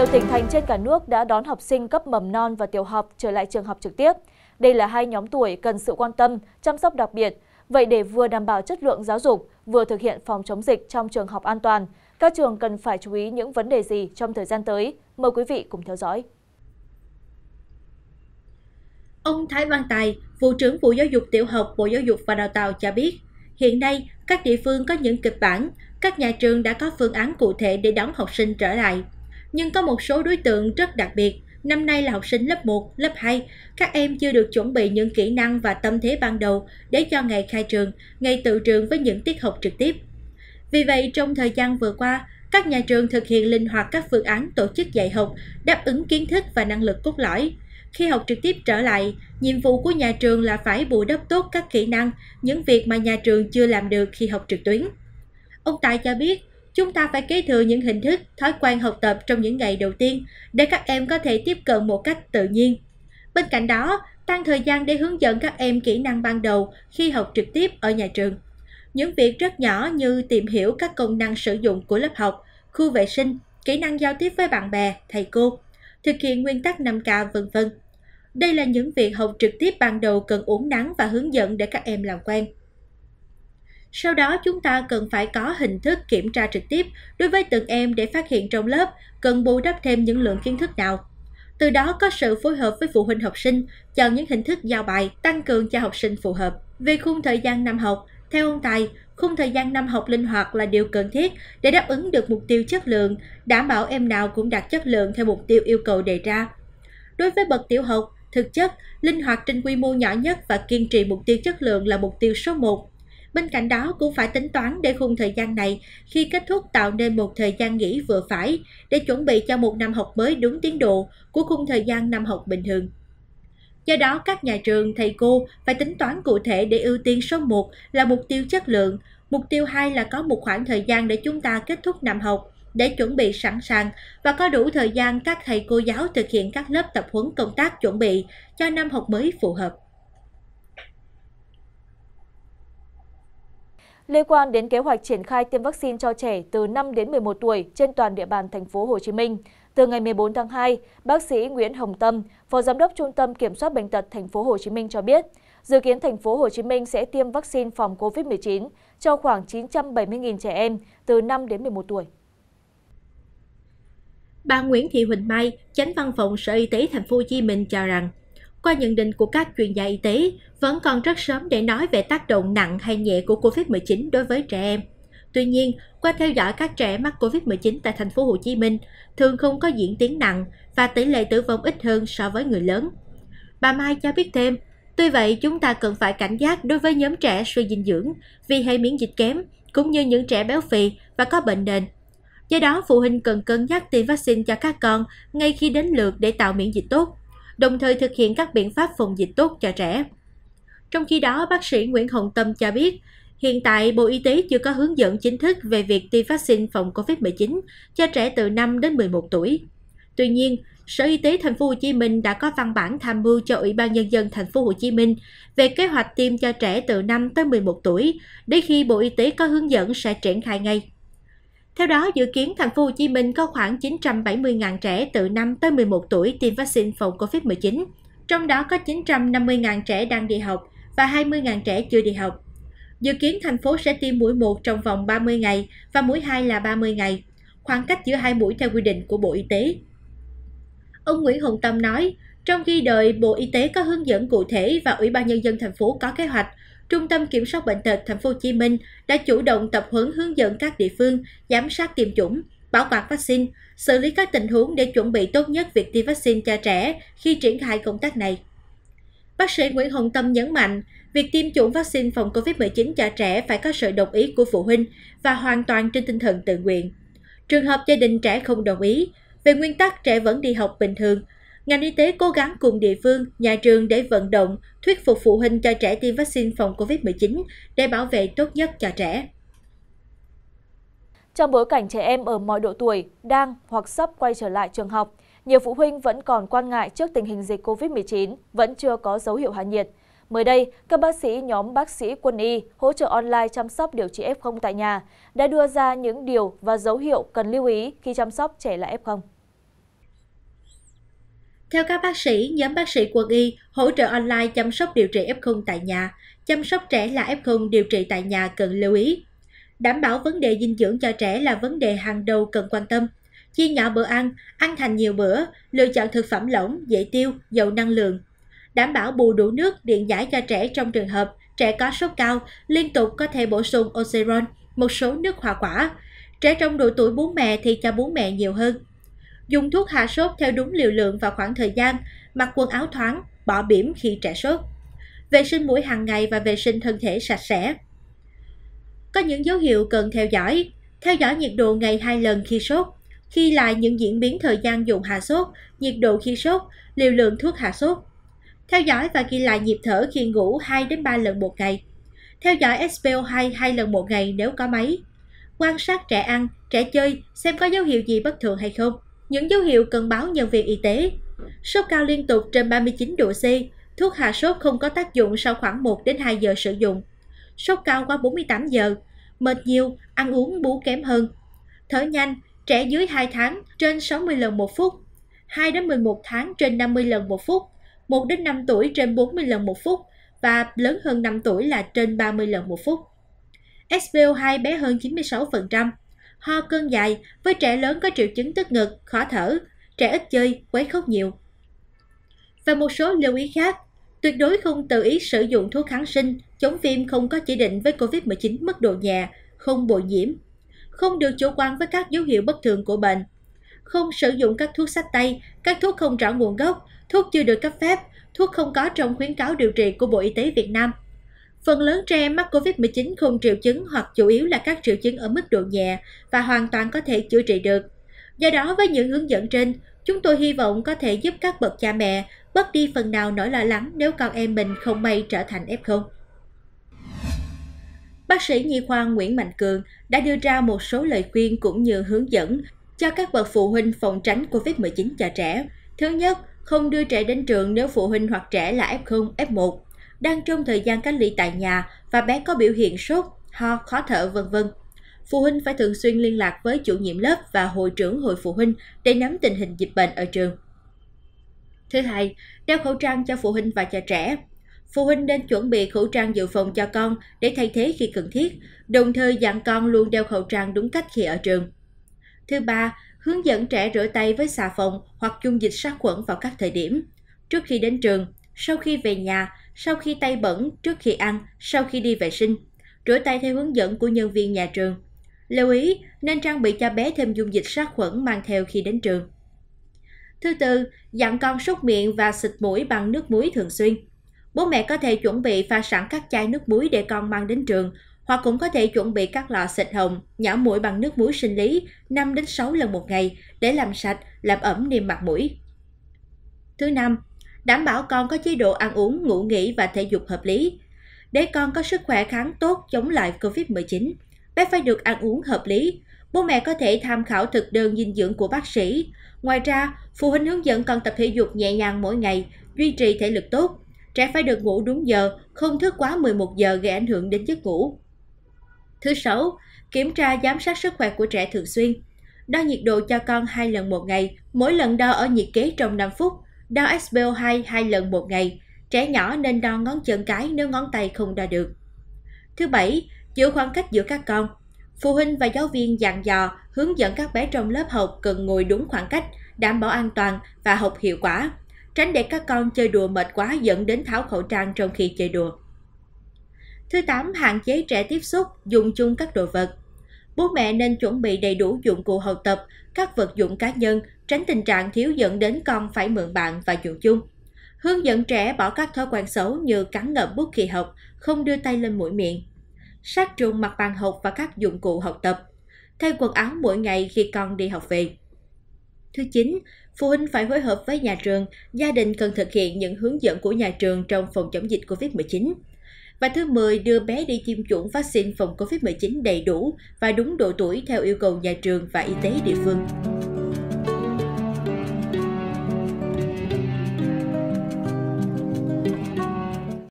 Nhiều tỉnh thành trên cả nước đã đón học sinh cấp mầm non và tiểu học trở lại trường học trực tiếp. Đây là hai nhóm tuổi cần sự quan tâm, chăm sóc đặc biệt. Vậy để vừa đảm bảo chất lượng giáo dục, vừa thực hiện phòng chống dịch trong trường học an toàn, các trường cần phải chú ý những vấn đề gì trong thời gian tới? Mời quý vị cùng theo dõi. Ông Thái Văn Tài, Vụ trưởng Vụ Giáo dục Tiểu học Bộ Giáo dục và Đào tạo cho biết, hiện nay các địa phương có những kịch bản, các nhà trường đã có phương án cụ thể để đón học sinh trở lại nhưng có một số đối tượng rất đặc biệt, năm nay là học sinh lớp 1, lớp 2, các em chưa được chuẩn bị những kỹ năng và tâm thế ban đầu để cho ngày khai trường, ngày tự trường với những tiết học trực tiếp. Vì vậy, trong thời gian vừa qua, các nhà trường thực hiện linh hoạt các phương án tổ chức dạy học đáp ứng kiến thức và năng lực cốt lõi. Khi học trực tiếp trở lại, nhiệm vụ của nhà trường là phải bù đắp tốt các kỹ năng, những việc mà nhà trường chưa làm được khi học trực tuyến. Ông Tài cho biết, chúng ta phải kế thừa những hình thức thói quen học tập trong những ngày đầu tiên để các em có thể tiếp cận một cách tự nhiên bên cạnh đó tăng thời gian để hướng dẫn các em kỹ năng ban đầu khi học trực tiếp ở nhà trường những việc rất nhỏ như tìm hiểu các công năng sử dụng của lớp học khu vệ sinh kỹ năng giao tiếp với bạn bè thầy cô thực hiện nguyên tắc 5K vân vân. Đây là những việc học trực tiếp ban đầu cần uống nắng và hướng dẫn để các em làm quen sau đó chúng ta cần phải có hình thức kiểm tra trực tiếp đối với từng em để phát hiện trong lớp cần bù đắp thêm những lượng kiến thức nào. Từ đó có sự phối hợp với phụ huynh học sinh, chọn những hình thức giao bài tăng cường cho học sinh phù hợp. Về khung thời gian năm học, theo ông Tài, khung thời gian năm học linh hoạt là điều cần thiết để đáp ứng được mục tiêu chất lượng, đảm bảo em nào cũng đạt chất lượng theo mục tiêu yêu cầu đề ra. Đối với bậc tiểu học, thực chất, linh hoạt trên quy mô nhỏ nhất và kiên trì mục tiêu chất lượng là mục tiêu số 1 bên cạnh đó cũng phải tính toán để khung thời gian này khi kết thúc tạo nên một thời gian nghỉ vừa phải để chuẩn bị cho một năm học mới đúng tiến độ của khung thời gian năm học bình thường. Do đó, các nhà trường, thầy cô phải tính toán cụ thể để ưu tiên số 1 là mục tiêu chất lượng, mục tiêu 2 là có một khoảng thời gian để chúng ta kết thúc năm học, để chuẩn bị sẵn sàng và có đủ thời gian các thầy cô giáo thực hiện các lớp tập huấn công tác chuẩn bị cho năm học mới phù hợp. liên quan đến kế hoạch triển khai tiêm vaccine cho trẻ từ năm đến một một tuổi trên toàn địa bàn thành phố Hồ Chí Minh, từ ngày 14 tháng 2, bác sĩ nguyễn hồng tâm phó giám đốc trung tâm kiểm soát bệnh tật Thành phố Hồ Chí Minh cho biết dự kiến Thành phố Hồ Chí Minh sẽ tiêm vaccine phòng covid 19 cho khoảng 970.000 trẻ em từ năm đến một một tuổi Bà Nguyễn Thị Huỳnh Mai, Chánh văn phòng Sở Y tế Thành phố Hồ Chí Minh cho rằng, qua nhận định của các chuyên gia y tế vẫn còn rất sớm để nói về tác động nặng hay nhẹ của covid 19 đối với trẻ em tuy nhiên qua theo dõi các trẻ mắc covid 19 tại thành phố hồ chí minh thường không có diễn tiến nặng và tỷ lệ tử vong ít hơn so với người lớn bà mai cho biết thêm tuy vậy chúng ta cần phải cảnh giác đối với nhóm trẻ suy dinh dưỡng vì hay miễn dịch kém cũng như những trẻ béo phì và có bệnh nền Do đó, phụ huynh cần cân nhắc tiêm vaccine cho các con ngay khi đến lượt để tạo miễn dịch tốt, đồng thời thực hiện các biện pháp phòng dịch tốt cho trẻ. Trong khi đó, bác sĩ Nguyễn Hồng Tâm cho biết, hiện tại Bộ Y tế chưa có hướng dẫn chính thức về việc tiêm vaccine phòng COVID-19 cho trẻ từ 5 đến 11 tuổi. Tuy nhiên, Sở Y tế Thành phố Hồ Chí Minh đã có văn bản tham mưu cho Ủy ban Nhân dân Thành phố Hồ Chí Minh về kế hoạch tiêm cho trẻ từ 5 tới 11 tuổi, Để khi Bộ Y tế có hướng dẫn sẽ triển khai ngay. Theo đó, dự kiến thành phố Hồ Chí Minh có khoảng 970.000 trẻ từ 5 tới 11 tuổi tiêm vaccine phòng COVID-19, trong đó có 950.000 trẻ đang đi học và 20.000 trẻ chưa đi học. Dự kiến thành phố sẽ tiêm mũi 1 trong vòng 30 ngày và mũi 2 là 30 ngày, khoảng cách giữa hai mũi theo quy định của Bộ Y tế. Ông Nguyễn Hồng Tâm nói, trong khi đợi Bộ Y tế có hướng dẫn cụ thể và Ủy ban Nhân dân thành phố có kế hoạch Trung tâm Kiểm soát bệnh tật Thành phố Hồ Chí Minh đã chủ động tập huấn hướng dẫn các địa phương giám sát tiêm chủng, bảo quản vaccine, xử lý các tình huống để chuẩn bị tốt nhất việc tiêm vaccine cho trẻ khi triển khai công tác này. Bác sĩ Nguyễn Hồng Tâm nhấn mạnh, việc tiêm chủng vaccine phòng COVID-19 cho trẻ phải có sự đồng ý của phụ huynh và hoàn toàn trên tinh thần tự nguyện. Trường hợp gia đình trẻ không đồng ý, về nguyên tắc trẻ vẫn đi học bình thường ngành y tế cố gắng cùng địa phương, nhà trường để vận động, thuyết phục phụ huynh cho trẻ tiêm vaccine phòng COVID-19 để bảo vệ tốt nhất cho trẻ. Trong bối cảnh trẻ em ở mọi độ tuổi đang hoặc sắp quay trở lại trường học, nhiều phụ huynh vẫn còn quan ngại trước tình hình dịch COVID-19 vẫn chưa có dấu hiệu hạ nhiệt. Mới đây, các bác sĩ nhóm bác sĩ quân y hỗ trợ online chăm sóc điều trị F0 tại nhà đã đưa ra những điều và dấu hiệu cần lưu ý khi chăm sóc trẻ là F0. Theo các bác sĩ, nhóm bác sĩ quân y hỗ trợ online chăm sóc điều trị F0 tại nhà, chăm sóc trẻ là F0 điều trị tại nhà cần lưu ý. Đảm bảo vấn đề dinh dưỡng cho trẻ là vấn đề hàng đầu cần quan tâm. Chia nhỏ bữa ăn, ăn thành nhiều bữa, lựa chọn thực phẩm lỏng, dễ tiêu, giàu năng lượng. Đảm bảo bù đủ nước, điện giải cho trẻ trong trường hợp trẻ có sốt cao, liên tục có thể bổ sung oxyron, một số nước hoa quả. Trẻ trong độ tuổi bú mẹ thì cho bú mẹ nhiều hơn, dùng thuốc hạ sốt theo đúng liều lượng và khoảng thời gian, mặc quần áo thoáng, bỏ bỉm khi trẻ sốt. Vệ sinh mũi hàng ngày và vệ sinh thân thể sạch sẽ. Có những dấu hiệu cần theo dõi. Theo dõi nhiệt độ ngày hai lần khi sốt, khi lại những diễn biến thời gian dùng hạ sốt, nhiệt độ khi sốt, liều lượng thuốc hạ sốt. Theo dõi và ghi lại nhịp thở khi ngủ 2 đến 3 lần một ngày. Theo dõi SPO2 2 lần một ngày nếu có máy. Quan sát trẻ ăn, trẻ chơi xem có dấu hiệu gì bất thường hay không những dấu hiệu cần báo nhân viên y tế. Sốt cao liên tục trên 39 độ C, thuốc hạ sốt không có tác dụng sau khoảng 1 đến 2 giờ sử dụng. Sốt cao qua 48 giờ, mệt nhiều, ăn uống bú kém hơn. Thở nhanh, trẻ dưới 2 tháng trên 60 lần một phút, 2 đến 11 tháng trên 50 lần một phút, 1 đến 5 tuổi trên 40 lần một phút và lớn hơn 5 tuổi là trên 30 lần một phút. SPO2 bé hơn 96%, ho cơn dài với trẻ lớn có triệu chứng tức ngực, khó thở, trẻ ít chơi, quấy khóc nhiều. Và một số lưu ý khác, tuyệt đối không tự ý sử dụng thuốc kháng sinh, chống viêm không có chỉ định với COVID-19 mức độ nhẹ, không bội nhiễm, không được chủ quan với các dấu hiệu bất thường của bệnh, không sử dụng các thuốc sách tay, các thuốc không rõ nguồn gốc, thuốc chưa được cấp phép, thuốc không có trong khuyến cáo điều trị của Bộ Y tế Việt Nam. Phần lớn trẻ mắc covid chín không triệu chứng hoặc chủ yếu là các triệu chứng ở mức độ nhẹ và hoàn toàn có thể chữa trị được. Do đó, với những hướng dẫn trên, chúng tôi hy vọng có thể giúp các bậc cha mẹ bớt đi phần nào nỗi lo lắng nếu con em mình không may trở thành f Bác sĩ nhi khoa Nguyễn Mạnh Cường đã đưa ra một số lời khuyên cũng như hướng dẫn cho các bậc phụ huynh phòng tránh COVID-19 cho trẻ. Thứ nhất, không đưa trẻ đến trường nếu phụ huynh hoặc trẻ là F0, F1 đang trong thời gian cách ly tại nhà và bé có biểu hiện sốt, ho, khó thở v v phụ huynh phải thường xuyên liên lạc với chủ nhiệm lớp và hội trưởng hội phụ huynh để nắm tình hình dịch bệnh ở trường. Thứ hai, đeo khẩu trang cho phụ huynh và cho trẻ. Phụ huynh nên chuẩn bị khẩu trang dự phòng cho con để thay thế khi cần thiết, đồng thời dặn con luôn đeo khẩu trang đúng cách khi ở trường. Thứ ba, hướng dẫn trẻ rửa tay với xà phòng hoặc dung dịch sát khuẩn vào các thời điểm. Trước khi đến trường, sau khi về nhà sau khi tay bẩn, trước khi ăn, sau khi đi vệ sinh. Rửa tay theo hướng dẫn của nhân viên nhà trường. Lưu ý, nên trang bị cho bé thêm dung dịch sát khuẩn mang theo khi đến trường. Thứ tư, dặn con súc miệng và xịt mũi bằng nước muối thường xuyên. Bố mẹ có thể chuẩn bị pha sẵn các chai nước muối để con mang đến trường, hoặc cũng có thể chuẩn bị các lọ xịt hồng, nhỏ mũi bằng nước muối sinh lý 5 đến 6 lần một ngày để làm sạch, làm ẩm niêm mặt mũi. Thứ năm, đảm bảo con có chế độ ăn uống, ngủ nghỉ và thể dục hợp lý. Để con có sức khỏe kháng tốt chống lại COVID-19, bé phải được ăn uống hợp lý. Bố mẹ có thể tham khảo thực đơn dinh dưỡng của bác sĩ. Ngoài ra, phụ huynh hướng dẫn con tập thể dục nhẹ nhàng mỗi ngày, duy trì thể lực tốt. Trẻ phải được ngủ đúng giờ, không thức quá 11 giờ gây ảnh hưởng đến giấc ngủ. Thứ sáu, kiểm tra giám sát sức khỏe của trẻ thường xuyên. Đo nhiệt độ cho con hai lần một ngày, mỗi lần đo ở nhiệt kế trong 5 phút – đo spo 2 hai lần một ngày. Trẻ nhỏ nên đo ngón chân cái nếu ngón tay không đo được. Thứ bảy, giữ khoảng cách giữa các con. Phụ huynh và giáo viên dặn dò, hướng dẫn các bé trong lớp học cần ngồi đúng khoảng cách, đảm bảo an toàn và học hiệu quả. Tránh để các con chơi đùa mệt quá dẫn đến tháo khẩu trang trong khi chơi đùa. Thứ tám Hạn chế trẻ tiếp xúc, dùng chung các đồ vật bố mẹ nên chuẩn bị đầy đủ dụng cụ học tập, các vật dụng cá nhân, tránh tình trạng thiếu dẫn đến con phải mượn bạn và dụ chung. Hướng dẫn trẻ bỏ các thói quen xấu như cắn ngậm bút khi học, không đưa tay lên mũi miệng, sát trùng mặt bàn học và các dụng cụ học tập, thay quần áo mỗi ngày khi con đi học về. Thứ 9, phụ huynh phải phối hợp với nhà trường, gia đình cần thực hiện những hướng dẫn của nhà trường trong phòng chống dịch COVID-19 và thứ 10 đưa bé đi tiêm chủng vaccine phòng COVID-19 đầy đủ và đúng độ tuổi theo yêu cầu nhà trường và y tế địa phương.